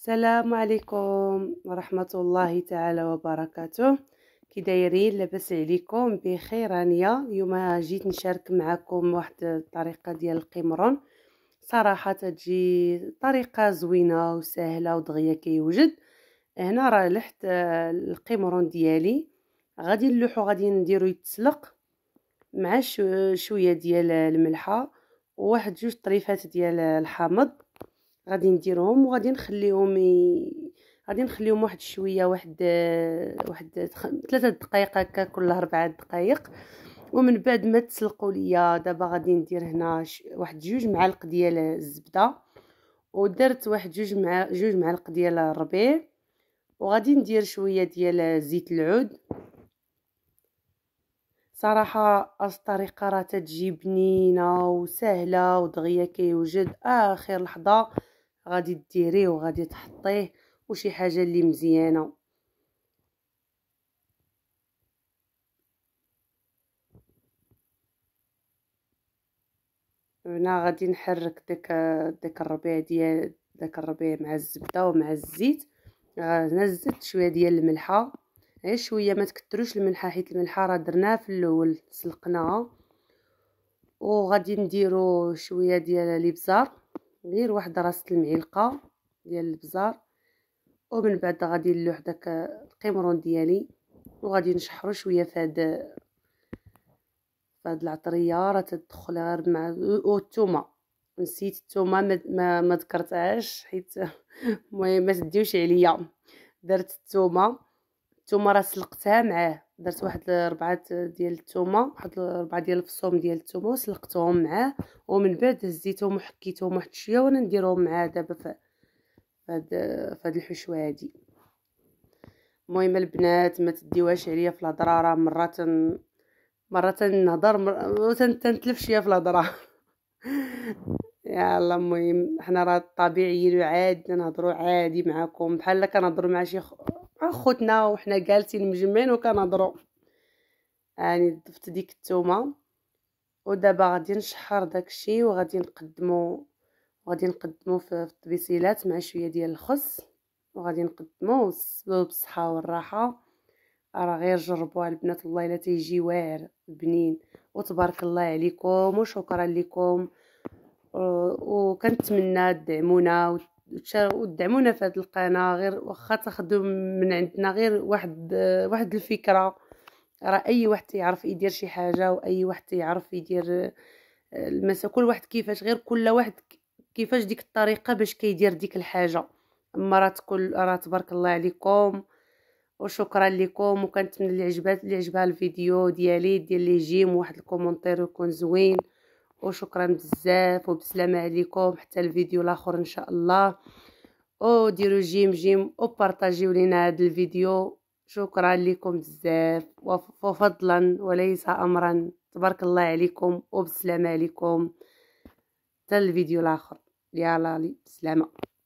السلام عليكم ورحمة الله تعالى وبركاته كي دايرين لاباس عليكم بخير رانيا اليوم جيت نشارك معكم واحد الطريقة ديال القمرون صراحة تجي طريقة زوينة وسهلة ودغيا كيوجد هنا راه لحت القمرون ديالي غادي نلوحو غادي نديرو يتسلق مع شوية ديال الملحة وواحد جوج طريفات ديال الحامض غادي نديرهم وغادي نخليهم ي... غادي نخليهم واحد شويه واحد واحد ثلاثة دقائق هكا كل أربعة دقائق ومن بعد ما تسلقوا ليا دابا غادي ندير هنا ش... واحد جوج معالق ديال الزبده ودرت واحد جوج مع جوج معالق ديال الربيع وغادي ندير شويه ديال زيت العود صراحه الطريقه راه تجي بنينه وسهله ودغيا كيوجد اخر لحظه غادي ديريه وغادي تحطيه وشي حاجه اللي مزيانه هنا غادي نحرك داك داك الربيع ديال داك الربيع مع الزبده ومع الزيت هنا زدت شويه ديال الملحه غير شويه ما تكثروش الملحه حيت الملحه راه درناها في الاول سلقناها وغادي نديرو شويه ديال الابزار غير واحد راس المعلقه ديال البزار ومن بعد غادي نلوح داك القمرون ديالي وغادي نشحرو شويه فهاد فهاد العطريه راه تدخل غير مع الثومه نسيت الثومه ما, ما, ما ذكرتهاش حيت المهم ما تديوش عليا درت الثومه الثومه راه سلقتها معاه درت واحد ربعة ديال الثومه واحد ربعة ديال الفصوم ديال الثومه وسلقتهم معاه ومن بعد هزيتهم وحكيتهم واحد شويه وانا نديرهم معاه دابا ف فهاد فهاد الحشوه هادي المهم البنات ما تديوهاش عليا في الهضره راه مرات مرات نهضر مر... تنتلف شويه في الهضره يلا المهم حنا راه طبيعيين وعادي نهضروا عادي معاكم بحال كنهضروا مع شي خوتنا وحنا جالسين مجمعين وكنهضروا يعني ضفت ديك الثومه ودابا غادي نشحر داكشي وغادي نقدمو وغادي نقدمو في الطبيسيلات مع شويه ديال الخس وغادي نقدمو بالصحه والراحه راه غير جربوها البنات والله الا تيجي واعر بنين وتبارك الله عليكم وشكرا لكم وكنتمنى تدعمونا وتدعمونا في هذه القناه غير واخا تاخدو من عندنا غير واحد واحد الفكره راه اي واحد تيعرف يدير شي حاجه واي واحد تيعرف يدير المسا كل واحد كيفاش غير كل واحد كيفاش ديك الطريقه باش كيدير ديك الحاجه اما راه تكون راه تبارك الله عليكم وشكرا لكم وكنتمنى اللي عجبات اللي عجبها الفيديو ديالي ديال لي جيم واحد الكومونتير يكون زوين وشكرا بزاف وبسلامه عليكم حتى الفيديو الاخر ان شاء الله وديروا جيم جيم وبارطاجيو لينا هذا الفيديو شكرا لكم بزاف وفضلا وليس امرا تبارك الله عليكم وبسلامه عليكم حتى الفيديو الاخر يلا لي بسلامه